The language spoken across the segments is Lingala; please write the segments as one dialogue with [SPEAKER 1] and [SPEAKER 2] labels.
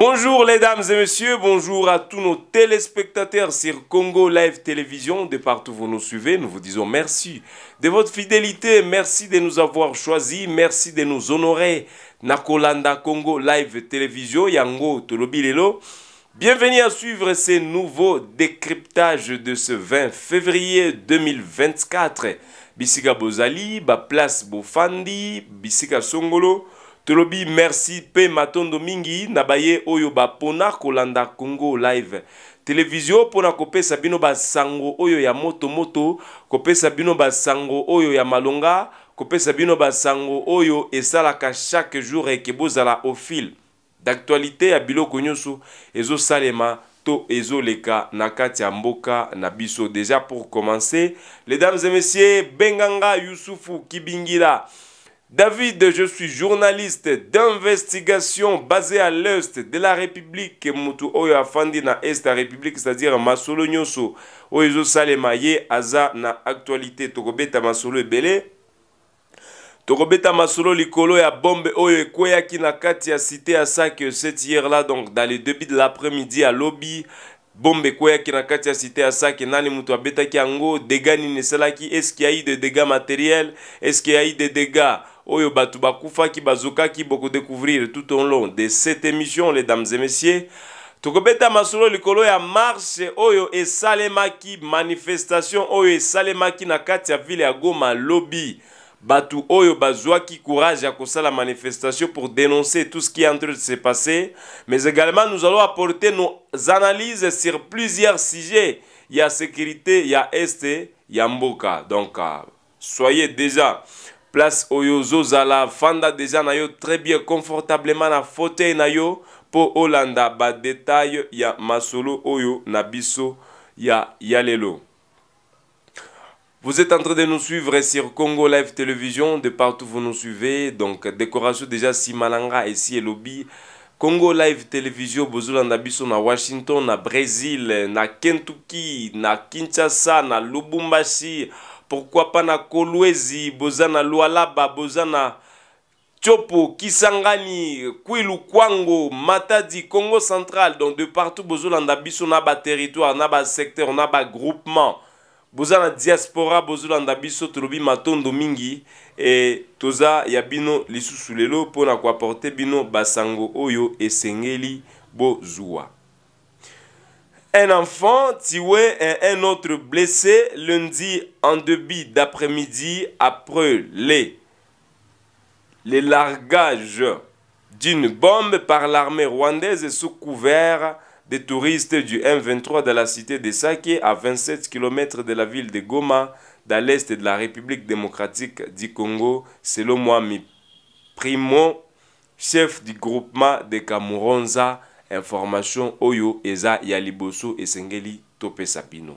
[SPEAKER 1] Bonjour les dames et messieurs, bonjour à tous nos téléspectateurs sur Congo Live Télévision. De partout vous nous suivez, nous vous disons merci de votre fidélité, merci de nous avoir choisis, merci de nous honorer. Nakolanda Congo Live Télévision, Yango Tolobilelo. Bienvenue à suivre ces nouveaux décryptages de ce 20 février 2024. Bisika Bozali, Place Bofandi, Bisika Songolo. tolobi merci mpe matondo mingi na baye oyo bapona kolanda congo live televizio mpona kopesa bino basango oyo ya motomoto kopesa bino basango oyo ya malonga kopesa bino basango oyo esalaka chaque jour eke bozala au fil d'actualité ya biloko nyonso ezosalema to ezoleka na kati ya mboka na biso déjà pour commencer les dames et messieurs benganga yusufu kibingila David, je suis journaliste d'investigation basé à l'est de la République mutu oyo afandi na est ya République c'est-à-dire masolo nyonso oyo ezosalema ye aza na actualité tokobeta masolo ebele tokobeta masolo likolo ya bombe oyo ekweyaki na kati ya cité ya sake cette hier là donc dans le début de l'après-midi à lobby bombe ekweyaki na kati ya site ya sake nani moto abetaki yango dega nini esalaki eske yai de dégâts matériel eske yai de dégâts oyo bato bakufaki boko découvrir tout au long de cette émission les dames et messieurs tokobeta masolo likolo ya marche oyo esalemaki manifestation oyo esalemaki na kati ya ville ya goma lobi bato oyo bazwaki courage ya la manifestation pour dénoncer tout ce qui est en train de se passer mais également nous allons apporter nos analyses sur plusieurs sujets Il a sécurité ya este ya mboka donc euh, soyez déjà place oyo ozozala fanda deja na yo très bien confortablement na fauteuil na yo mpo olanda badetail ya masolo oyo na biso ya ya lelo Vous êtes en train de nous suivre sur Congo Live Télévision, de partout vous nous suivez. Donc, décoration déjà si Malanga et si Elobi. Congo Live Télévision, Bozulanda Biso na Washington, na Brésil, na Kentucky, na Kinshasa, na Lubumbashi. pourquoi pas na kolwezi boza na lualaba boza na tiopo kisangani kwilu kwango matadi congo central donc de partout bozolanda biso na baterritoire na basecteur na bagroupement boza na diaspora bozolanda biso tolobi matondo mingi e toza ya bino lisusu lelo mpo na koaporte bino basango oyo esengeli bozwa Un enfant tué et un autre blessé lundi en début d'après-midi après les, largage largages d'une bombe par l'armée rwandaise sous couvert des touristes du M23 de la cité de Sake à 27 km de la ville de Goma, dans l'est de la République démocratique du Congo, selon Moami Primo, chef du groupement de Kamuronza, information oyo eza ya liboso esengeli topesa bino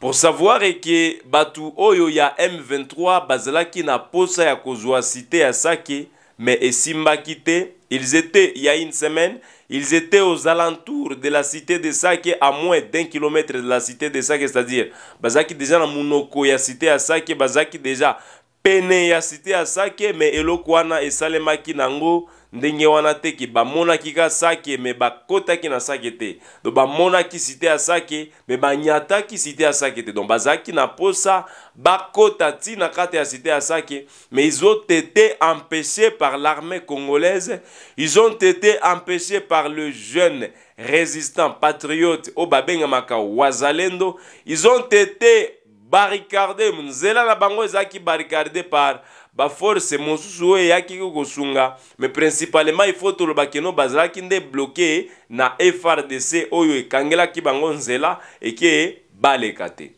[SPEAKER 1] pour savoir eke bato oyo ya m23 bazalaki na posa ya kozwa cité ya sake me esimbaki te ils étaient il y a une semaine ils étaient aux alentours de la cité de sake à moins d'un kilomètre de la cité de sake c'est-à-dire bazalaki déjà na monoko ya cité ya sake bazalaki déjà pene ya cité ya sake me eloko wana esalemaki nango ndenge wana te ke bamonaki ka sake me bakɔtaki na sake te don bamonaki site ya sake me banyataki site ya sake te don bazalaki na posa bakɔta ntina kati ya site ya sake me ils ont été empêchés par l'armée congolaise ils ont été empêchés par le jeune résistant patriote oyo babengamaka wazalendo ils ont été barricadés nzela na bango ezalaki barricadé par baforce mosusu oyo eyaki kosunga me principalement ifo toloba keno bazalaki nde bloke na frdc oyo ekangelaki bango nzela eke baleka te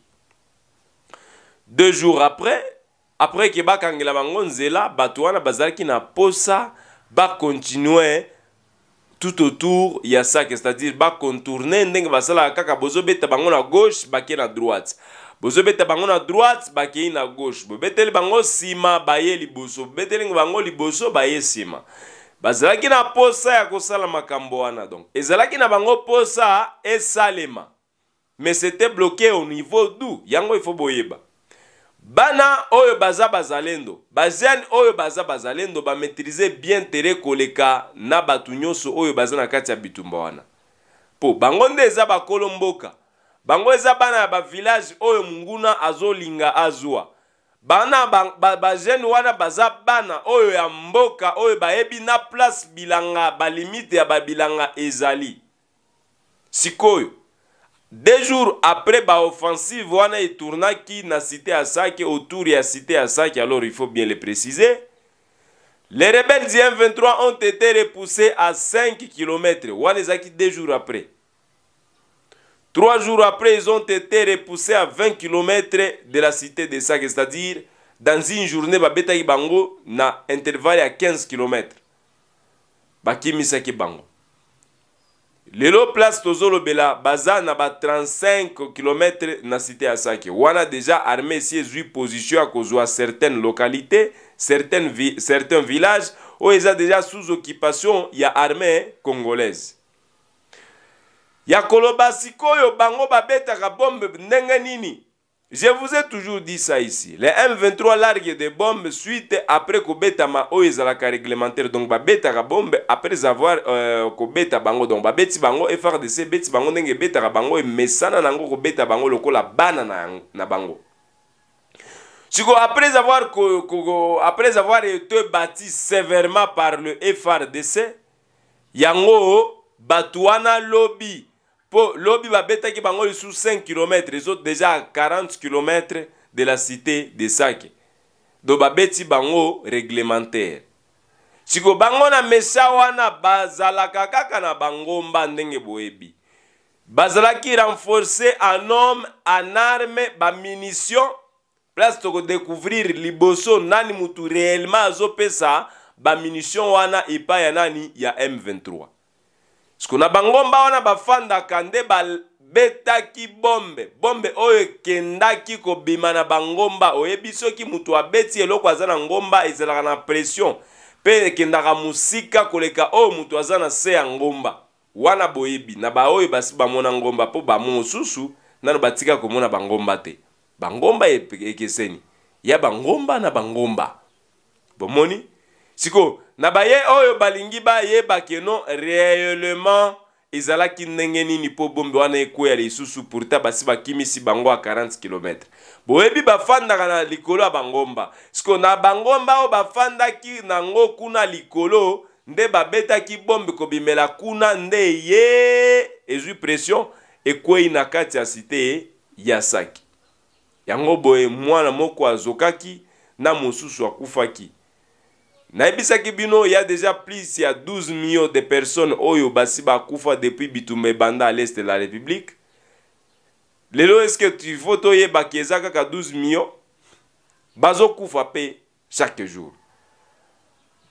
[SPEAKER 1] deux jours après après ke bakangela bango nzela bato wana bazalaki na posa bakontinue tout autour ya sak c'est-à-dire bacontourne ndenge basalaka kaka bozobeta bango na gauche bake na droite bozobeta bango na droite bakei na gauche bobeteli bango nsima baye liboso bobetelingi bango liboso baye nsima bazalaki na posa ya kosala makambo wana donc ezalaki na bango posa esalema mais c'était bloqué au niveau du yango ifo boyeba bana oyo baza bazalendo bajene oyo baza bazalendo bamaîtrise bien tere koleka na bato nyonso oyo baza na kati ya bitumba wana mpo bango nde eza bakolo mboka bango eza bana ya bavillage oyo monguna azolinga azwa bana bajeune ba, ba wana baza bana oyo ya mboka oyo bayebi na place bilanga balimite ya babilanga ezali sikoyo deux jours après baoffensive wana etournaki na cité ya sake autour ya cité ya sake alors il faut bien le préciser les rebelles du M23 ont été repoussés à 5 km wana ezalaki deux jours après Trois jours après, ils ont été repoussés à 20 km de la cité de Sac, c'est-à-dire dans une journée, babetaki bango na intervalle ya 15 km. bakimisaki bango lelo place tozolobela baza na ba 35 km na cité ya sake wana deja armée esi ezwi position ya kozwa certaines localités certaines vi certains villages oyo eza deja sous occupation ya armée congolaise ya koloba sikoyo bango ka bombe ndenge nini je vous ai toujours dit ça ici le m23 largue de bombe suite après kobetama ma ezalaka réglementaire donc ka bombe après avoir euh, kobeta bango donc babeti bango frdc beti bango ndenge ebetaka bango Mesana nango yango bango lokola bana na, na bango Chico, après avoir, après avoir été bâti sévèrement par le FRDC, yango batouana lobby mpo lobi babetaki bango lisusu 5 km les autres déjà à 40 km de la cité de sake do babeti bango réglementaire siko bango na mesa wana bazalaka kaka na bangomba ndenge boyebi bazalaki renforce en homme en arme bamunition place tokodécouvrir liboso nani mutu réellement azopesa bamunition wana epai ya nani ya m23 parceke na bangomba wana bafandaka nde babetaki bombe bombe oyo ekendaki kobima na bangomba oyebi soki moto abeti eloko aza na ngomba ezalaka na pression mpe ekendaka mosika koleka oyo moto aza na se ya ngomba wana boyebi na baoyo basi bamona ngomba mpo bamo mosusu nano batika komona bangomba te bangomba ekeseni ya bangomba na bangomba bomoni sikoyo na baye oyo balingi bayeba keno réellement ezalaki ndenge nini mpo bombe wana ekweya lisusu pourta basi bakimisi bango ya 40 km boyebi bafandaka na likolo ya bangomba siko na bangomba oyo bafandaki nango kuna likolo nde babetaki bombe kobimela kuna nde ye ezwi pression ekwei na kati ya site ya saki yango boye mwana moko azokaki na mosusu akufaki nayebisaki bino ya deja plus ya 12 millions de personnes oyo basi bakufa depuis bitumba ebanda à l'est de la république lelo eske tifo toyebaki eza kaka 12 millions bazokufa mpe chaque jour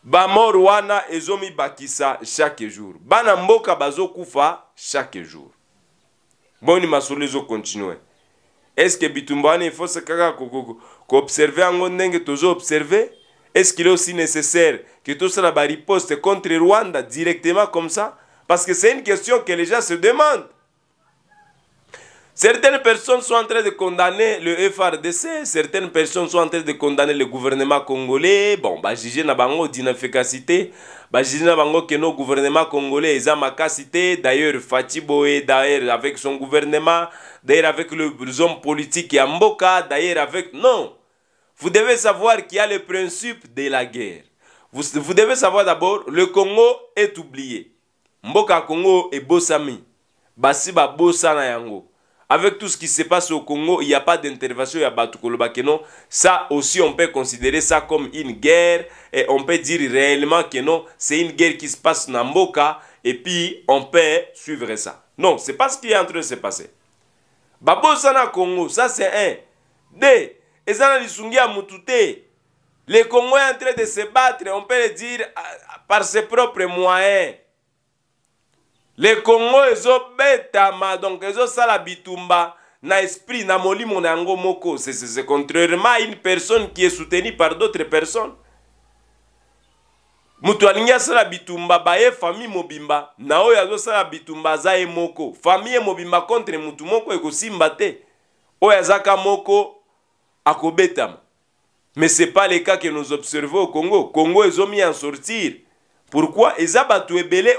[SPEAKER 1] bamor wana ezomibakisa chaque jour bana mboka bazokufa chaque jour boni masolo ezokontinue eske bitumba wana efose kaka koobserve yango ndenge tozoobserve Est-ce qu'il est aussi nécessaire que tout cela bah, riposte contre Rwanda directement comme ça Parce que c'est une question que les gens se demandent. Certaines personnes sont en train de condamner le FRDC, certaines personnes sont en train de condamner le gouvernement congolais. Bon, bah, jugé na bango d'inefficacité, bah, na bango que nos gouvernements congolais, ils ont capacité. D'ailleurs, Fatih Boé, d'ailleurs, avec son gouvernement, d'ailleurs, avec le, les politique Yamboka, d'ailleurs, avec. Non! vous devez savoir qu'il y a le principe de la guerre. Vous, devez savoir d'abord, le Congo est oublié. Mboka Congo est Bossami. Basiba Bossana Avec tout ce qui se passe au Congo, il n'y a pas d'intervention à Batukolobakeno. Ça aussi, on peut considérer ça comme une guerre. Et on peut dire réellement que non, c'est une guerre qui se passe dans Mboka. Et puis, on peut suivre ça. Non, c'est pas ce qui est entre train de se passer. Babosana Congo, ça c'est un. Deux, eza na lisungi ya mutu te le congo est en train de se battre on peut le dire par ses propres moyens le congo ezobetama donc ezosala bitumba na esprit na molimo na yango moko c'est contrairement à une personne qui est soutenue par d'autres personnes moto alingi asala bitumba baye famille mobimba na oyo azosala bitumba aza ye moko famille ye mobimba contre motu moko ekosimba te oyo azaka moko akobetama mais c'est pas le cas que nous observons au Congo Congo mis en sortir pourquoi eza bato ebele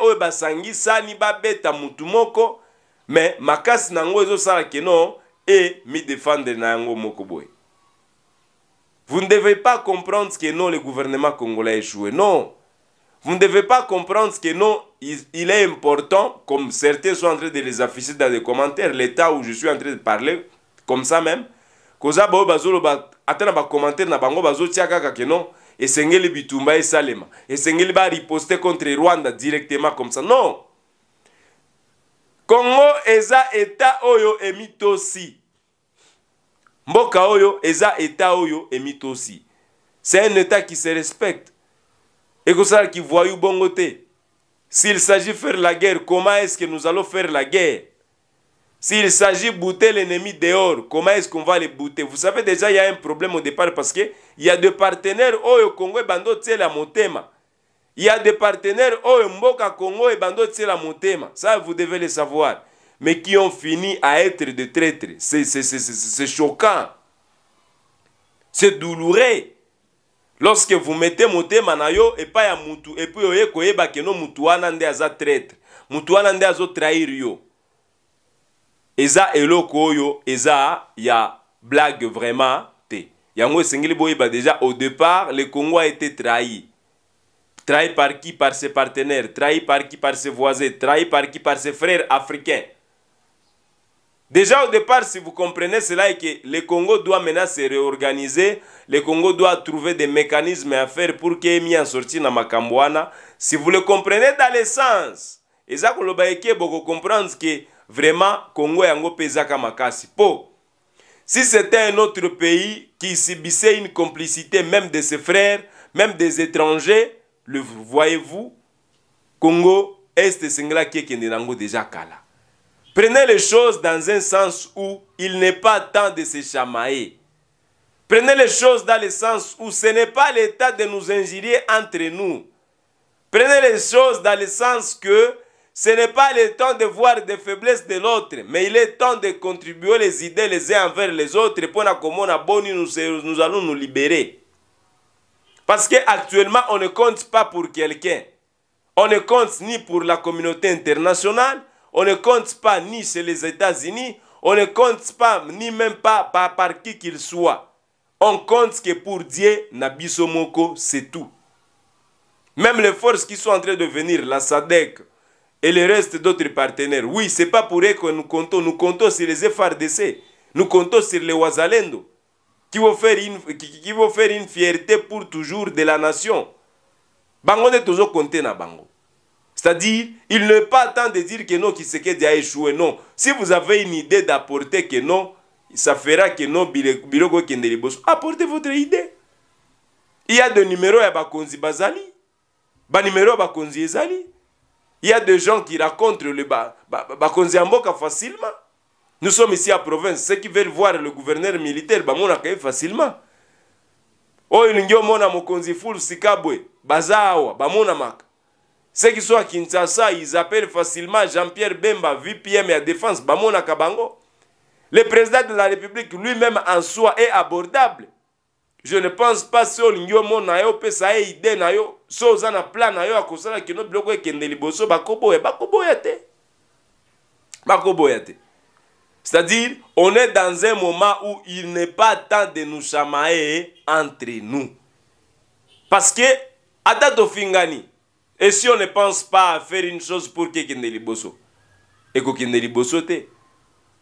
[SPEAKER 1] me makasi na yango ezosala e midefendre na yango moko vous ne devez pas comprendre que non le gouvernement congolais a échoué non vous ne devez pas comprendre que non il, est important comme certains sont en train de les afficher dans les commentaires l'état où je suis en train de parler comme ça même koza baoyo bazoloba ata na bacommentaire na bango bazotia kaka ke non esengeli bitumba esalema esengeli bariposte contre rwanda directement comme ça non congo eza eta oyo emitosi mboka oyo eza eta oyo emitosi c'est un état qui se respecte ekosala kivoyu bongo te s'il s'agit faire la guerre comment est ce que nous allons faire la guerre S'il s'agit de bouter l'ennemi dehors, comment est-ce qu'on va le bouter Vous savez déjà, il y a un problème au départ parce qu'il y a des partenaires oh, au Congo et Bando la Motema. Il y a des partenaires oh, Mboka Congo et Bando la Motema. Ça, vous devez le savoir. Mais qui ont fini à être des traîtres. C'est choquant. C'est douloureux. Lorsque vous mettez Motema Nayo et pas Yamutu, et puis Oye Koye Bakeno Mutuana Nde Aza traître. Mutuana Nde Azo trahir Yo. eza eloko oyo eza ya blague vraiment déjà au départ le congo a été trahi trahi par qui par ses partenaires trahi par qui par ses voisins trahi par qui par ses frères africains Déjà au départ, si vous comprenez cela, que le Congo doit maintenant se réorganiser, le Congo doit trouver des mécanismes à faire pour qu'il ait en sortie dans Makambouana. Si vous le comprenez dans le sens, et ça, vous comprendre que vraiment Congo yango pesaka makasi po si c'était un autre pays qui subissait une complicité même de ses frères, même des étrangers, le voyez-vous, Congo est singla qui est déjà kala. Prenez les choses dans un sens où il n'est pas temps de se chamailler. Prenez les choses dans le sens où ce n'est pas l'état de nous injurier entre nous. Prenez les choses dans le sens que ce n'est pas le temps de voir des faiblesses de l'autre, mais il est temps de contribuer les idées les uns envers les autres pour que nous, er, nous allons nous libérer. Parce qu'actuellement, on ne compte pas pour quelqu'un. On ne compte ni pour la communauté internationale, on ne compte pas ni chez les États-Unis, on ne compte pas ni même pas par, par qui qu'il soit. On compte que pour Dieu, Nabisomoko, c'est tout. Même les forces qui sont en train de venir, la SADEC, et le reste d'autres partenaires. Oui, c'est pas pour eux que nous comptons. Nous comptons sur les FRDC. Nous comptons sur les Ouazalendo qui vont faire une, qui, qui vont faire une fierté pour toujours de la nation. Bango toujours compté na Bango. C'est-à-dire, il n'est pas temps de dire que non, qu'il a échoué. Non. Si vous avez une idée d'apporter que non, ça fera que non, apportez votre idée. Il y a des numéros à Bakonzi Bazali. Ba numéro Bakonzi Ezali. Il y a des gens qui racontent le Bakonze Mboka facilement. Nous sommes ici à province. Ceux qui veulent voir le gouverneur militaire, Bamona facilement. oyo oh, full sikabwe Bazawa, mak. ceux qui sont à kinshasa ils appellent facilement jean-pierre bemba vpm la défense à Kabango. le président de la république lui-même en soi est abordable je ne pense pas que ce soit un opesa de ide na yo so oza na plan na yo ya kosala kino biloko ekende liboso bakoboya bakoboya te bakoboya te c'est-à-dire on est dans un moment où il n'est pas temps de nous chamailler entre nous parce que ata tofingani et si on ne pense pas à faire une chose pour kekende liboso ekokende liboso te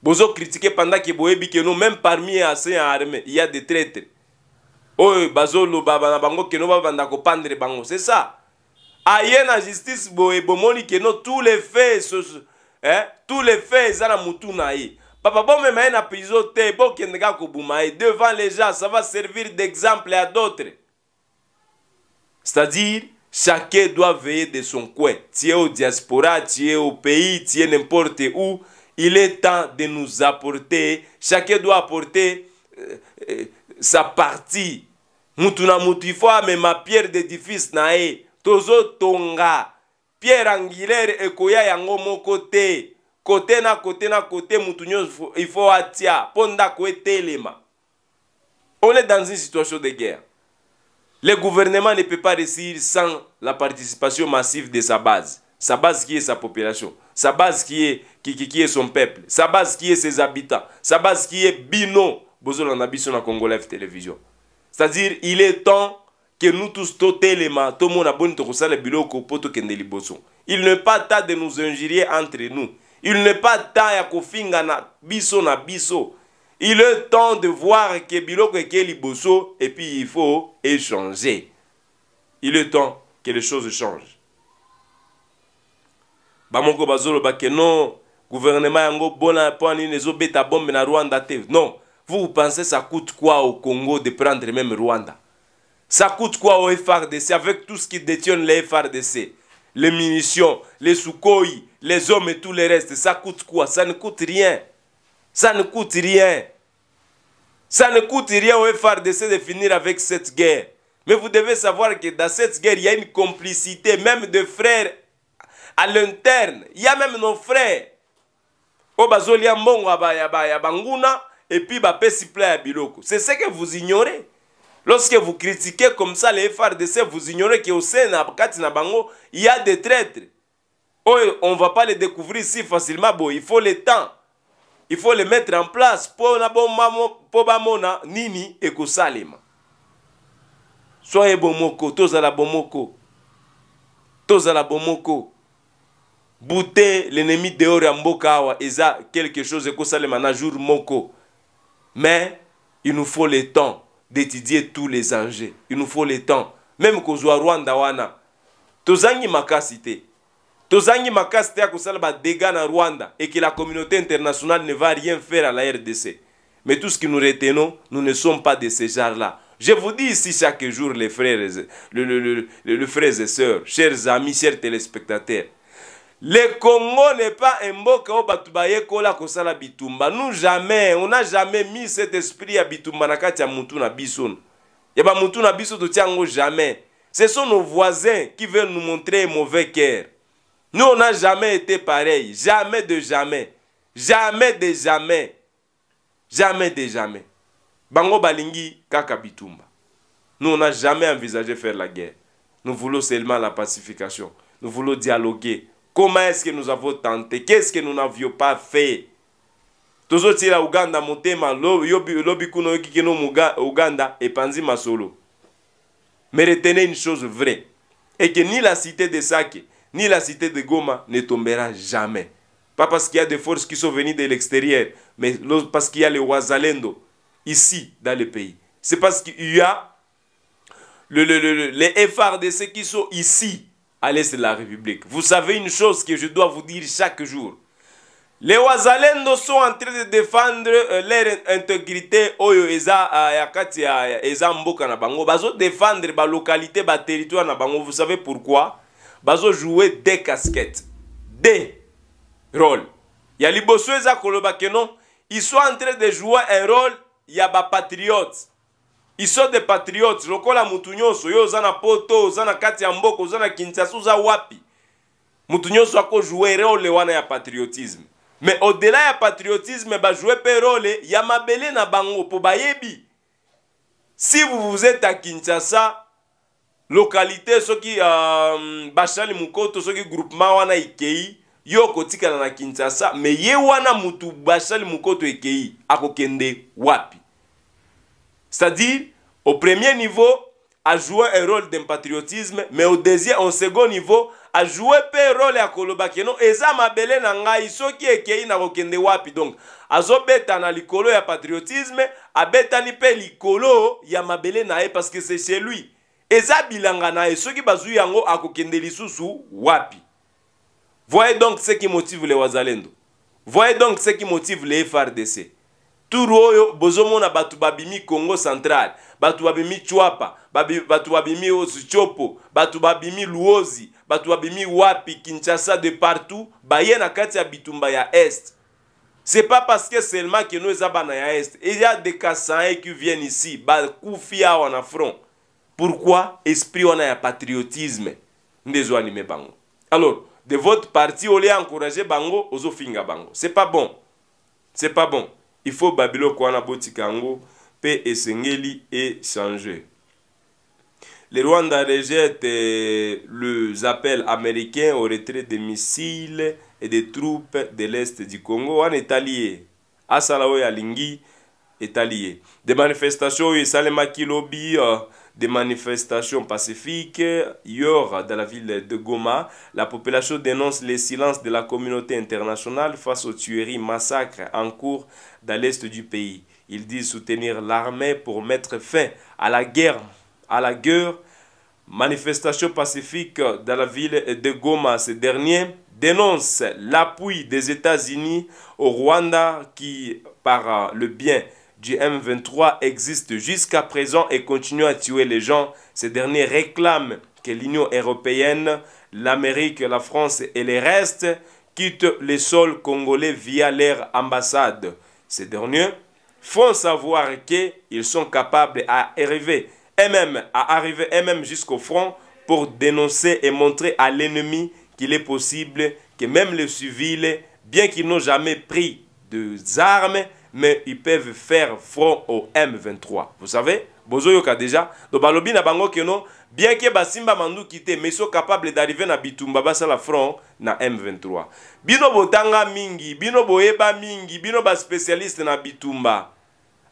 [SPEAKER 1] bozokritike pendant ke boyebi ke non même parmi ancien armé il y a des traîtres bazolo Baba na bango keno ko pandre bango c'est ça aye na justice boye bomoni keno tous les faits hein, tous les faits eza na motu na ye papa bomema ye na prison te bokende kaka kobuma devant les gens ça va servir d'exemple à d'autres c'est-à-dire chacun doit veiller de son coin tu es au diaspora tu es au pays tu n'importe où il est temps de nous apporter chacun doit apporter euh, euh, sa partie mutu na mutu ifo amema pierre d'édifice na ye tozotonga pierre angulaire ekoya yango moko te kote na kote na kote mutu nyonso ifo atia mpo ndako etelema on est dans une situation de guerre le gouvernement ne peut pas réussir sans la participation massive de sa base sa base qui est sa population sa base qui est, qui, qui, qui est son peuple sa base qui est ses habitants sa base qui est bino bozolanda biso na congo live télévision c'est-à-dire il est temps que nous tous totelema tomona boni tokosala biloko mpo tokende liboso il n'est pas temps de nous injurier entre nous il n'est pas temps ya kofingana biso na biso il est temps de voir ke biloko ekei liboso et puis il faut échanger il est temps que les choses changent bamoko bazoloba ke non gouvernement yango mpona nini ezobeta bombe na rwanda te non Vous, pensez ça coûte quoi au Congo de prendre même Rwanda Ça coûte quoi au FRDC avec tout ce qui détient le FRDC Les munitions, les Sukhoi, les hommes et tout le reste, ça coûte quoi Ça ne coûte rien. Ça ne coûte rien. Ça ne coûte rien au FRDC de finir avec cette guerre. Mais vous devez savoir que dans cette guerre, il y a une complicité, même de frères à l'interne. Il y a même nos frères. Obazolia Mbongo Abaya Banguna, et puis bapesi plein ya biloko c'est ce que vous ignorez lorsque vous critiquez comme ça les frdc vous ignorez que osene na kati na bango il y a des traîtres oyo oh, on va pas les découvrir si facilement boye il faut le temps il faut le mettre en place mpona mpo bamona nini ekosalema soye bomoko tozala bomoko tozala bomoko bute l'ennemi dehors ya mboka awa eza quelque chose ekosalema na jour moko Mais il nous faut le temps d'étudier tous les enjeux. Il nous faut le temps. Même qu'au Rwanda wana. Tozangi makasite. tous Tozangi makasi à cause dégâts dans Rwanda et que la communauté internationale ne va rien faire à la RDC. Mais tout ce que nous retenons, nous ne sommes pas de ces gens là Je vous dis ici chaque jour, les frères, le le les frères et sœurs, chers amis, chers téléspectateurs, le Congo n'est pas un mboka au batubaye kola kosala bitumba. Nous jamais, on n'a jamais mis cet esprit à bitumba na ya mutu na bison. Ya ba mutu na biso to jamais. Ce sont nos voisins qui veulent nous montrer un mauvais cœur. Nous on n'a jamais été pareil, jamais de jamais. Jamais de jamais. Jamais de jamais. Bango balingi kaka bitumba. Nous on n'a jamais envisagé faire la guerre. Nous voulons seulement la pacification. Nous voulons dialoguer Comment est-ce que nous avons tenté Qu'est-ce que nous n'avions pas fait ce uganda motema lobi l'Ouganda uganda epanzi masolo mais retenez une chose vraie et que ni la cité de sake ni la cité de goma ne tombera jamais pas parce qu'il y a des forces qui sont venues de l'extérieur mais parce qu'il y a les wazalendo ici dans le pays c'est parce qu'il y a le, le, le, les FRDC qui sont ici l'est de la République. Vous savez une chose que je dois vous dire chaque jour. Les Wazalendo sont en train de défendre euh, leur intégrité oyo eza euh, ya katia, eza bazo défendre ba localité ba territoire vous savez pourquoi bazo jouer des casquettes des rôles ya ils sont en train de jouer un rôle ya patriotes iso de patriote lokola mutu nyonso yo oza na poto oza na kati ya mboka oza na kinshasa oza wapi mutu nyonso akojoue role wana ya patriotisme me odela ya patriotisme bajoue mpe role ya mabele na bango mpo bayebi si vous vous êtes à kinshasa lokalité soki um, euh, bashali mokoto soki groupement wana ekei yo okotikala na kinshasa me ye wana mutu bashali mokoto ekei akokende wapi C'est-à-dire, au premier niveau, a joué un rôle d'impatriotisme, mais au deuxième, au second niveau, a joué pe rôle ya koloba keno eza mabele na ngai soki ekei na kokende wapi donc azobeta na likolo ya patriotisme abetani pe likolo ya mabele na ye parce que c'est chez lui eza bilanga na ye soki bazwi yango akokende lisusu wapi voyez donc ce qui motive le wazalendo voyez donc ce qui motive le frdc turu oyo bozomona bato babimi congo central bato babimi chwapa bato babimi osuchopo bato babimi luozi bato babimi wapi kinshasa de partout baye na kati ya bitumba ya este c'est pas parce que seulement keno eza bana ya este il y a des casae qui viennent ici bakufi awa na front pourquoi esprit wana ya patriotisme nde ezo anime bango alors de votre parti olia encourage bango ozofinga bango c'est pas bon c'est pas bon il faut babilo kwana botika yango mpe esengeli e changer. Euh, le rwanda rejette les appels américains au retrait des missiles et des troupes de l'est du congo en Italie. À asala à des manifestations des manifestation des manifestations pacifiques hier dans la ville de Goma. La population dénonce les silences de la communauté internationale face aux tueries, massacres en cours dans l'est du pays. Ils disent soutenir l'armée pour mettre fin à la guerre, à la guerre. Manifestation pacifique dans la ville de Goma. Ces derniers dénoncent l'appui des États-Unis au Rwanda qui, par le bien du M23 existe jusqu'à présent et continue à tuer les gens. Ces derniers réclament que l'Union européenne, l'Amérique, la France et les restes quittent les sols congolais via leur ambassade. Ces derniers font savoir qu'ils sont capables à arriver, et même à arriver et même jusqu'au front pour dénoncer et montrer à l'ennemi qu'il est possible que même les civils, bien qu'ils n'ont jamais pris des armes, mais ils peuvent faire front au M23. Vous savez Bozoyoka déjà. Donc, balobi na bango keno, bien que basimba mandu kite, mais sont capables d'arriver na bitumba basa la front na M23. Bino botanga mingi, bino boeba mingi, bino ba spécialiste na bitumba.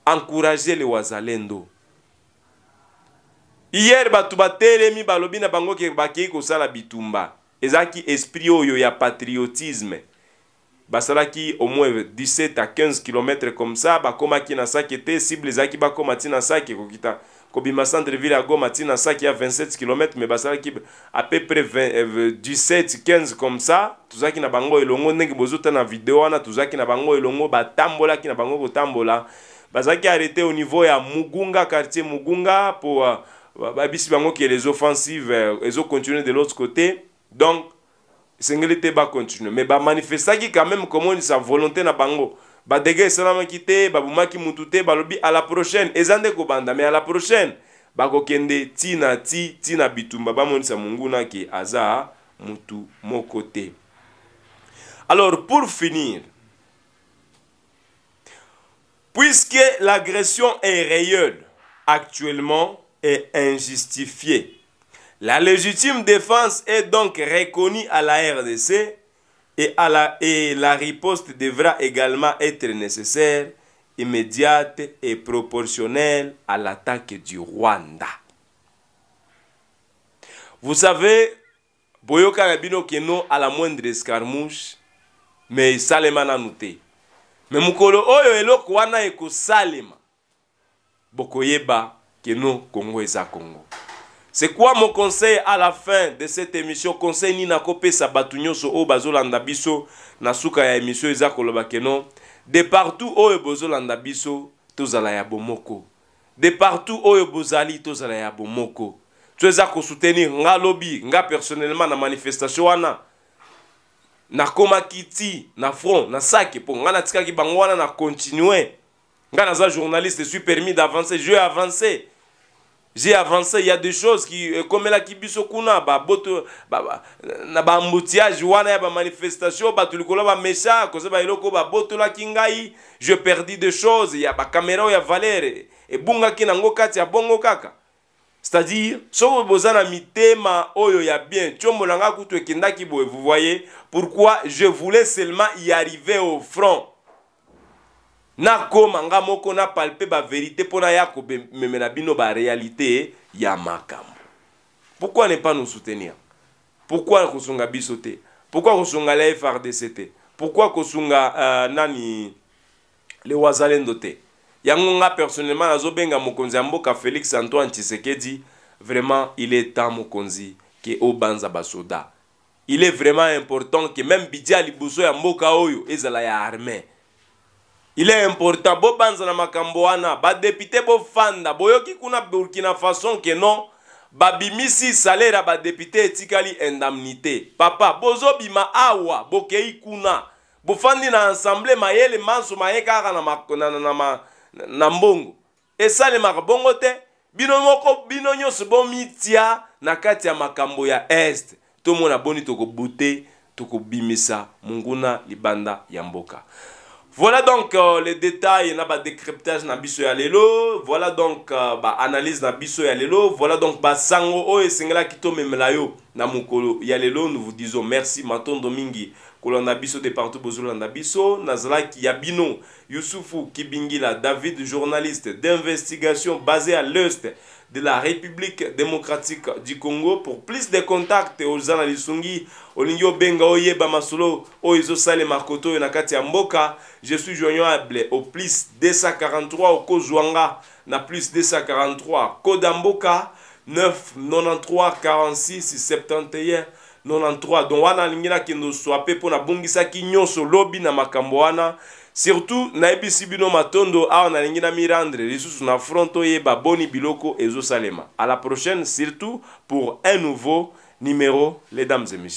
[SPEAKER 1] Encouragez les wazalendo. Hier batu batelemi balobi na bango ke bakei kosala bitumba. Ezaki esprit oyo ya patriotisme. basalaki au moins 17 à 15 km comme ça bakomaki na sake te cible ezalaki bakoma ntina sake kokita kobima centre ville ya goma ntina sake ya 27 km mais basalaki à peu près 20, 17 15 comme ça tozalaki na bango elongo ndenge bozota na video wana tozalaki na bango elongo batambolaki na bango kotambola bazalaki arrêté au niveau ya mugunga quartier mugunga po babisi bango ke les offensives ezocontinue de l'autre côté donc continue mais ba manifesta ki quand même sa volonté na bango badege esalamaki te babomaki mutute te lobi à la prochaine ezande nde banda mais à la prochaine kende ti na ti ti na bitumba sa na ke aza mutu moko te alors pour finir puisque l'agression est réelle actuellement est injustifiée la légitime défense est donc reconnue à la RDC et, à la, et la riposte devra également être nécessaire, immédiate et proportionnelle à l'attaque du Rwanda. Vous savez, boyoka na keno à la moindre escarmouche mais esalema nanu te Mais mokolo oyo eloko wana ekosalema bokoyeba keno kongo eza kongo C'est quoi mon conseil à la fin de cette émission Conseil ni na kopesa bato nyonso oyo bazolanda biso na suka ya émission eza koloba keno de partout oyo bozolanda biso tozala ya bomoko de partout oyo bozali tozala ya bomoko to eza kosoutenir nga lobi nga personnellement na manifestation wana nakomaki ti na front na sake mpo nga natikaki bango wana na continue nga naza journaliste suis permis d'avancer je avance j'ai avancé il y a des choses qui euh, comme la kibiso kuna ba boto ba na ba embouteillage wana ya ba manifestation ba tulikola ba mesha kosa ba iloko ba boto la kingai je perdis des choses il y a ba caméra ya valere et bunga kina kati ya bongo kaka c'est-à-dire soko bozana mitema oyo ya bien tshomolanga kutu ekendaki boye vous voyez pourquoi je voulais seulement y arriver au front nakóma nga moko napalpe baverité mpo naya komemela bino baréalité ya makambo pourquoi ne pas nous soutenir pourquoi kosunga biso te pourquoi kosunga la frdc te pourquoi kosunga uh, nani le wazalendo te yango nga personnellement nazobenga mokonzi ya mboka félix antoine tshisekedi vraiment il est temps mokonzi ke obanza basoda il est vraiment important ke même bidia liboso ya mboka oyo ezala ya armée il est important bobanza na makambo wana badepute bofanda boyoki kuna burkina faso nke non babimisi salaire ya badepute etikali indemnité papa bozobima awa bokei kuna bofandi na ensemble mayele manso maye kaka na, ma, na, na, na, na, na mbongo esalemaka bongo te bino moko bino nyonso bomitia na kati ya makambo ya este tomona boni tokobute tokobimisa monguna libanda ya mboka Voilà donc euh, les détails, là, bah, décryptage na biso ya lelo, voilà donc euh, bah, analyse na biso ya lelo, voilà donc bah, sango oyo esengela kito memela yo na mokolo ya lelo, nous vous disons merci matondo mingi kolanda biso de partout bozolanda biso nazalaki ya bino yusufu kibingila david journaliste d'investigation basé à l'est de la république démocratique du congo pour plus de contact oza na lisungi olingi obenga oyeba masolo oyo ezosalema koto oyo na kati ya mboka je suis joignable au plus 243 okozwa nga na plus 243 koda mboka 9 93 46 71 93 donc wana bungisa ki nyoso lobi na makambo surtout matondo awa lingina mirandre, lisusu na ye ba boni biloko salema à la prochaine surtout pour un nouveau numéro les dames et messieurs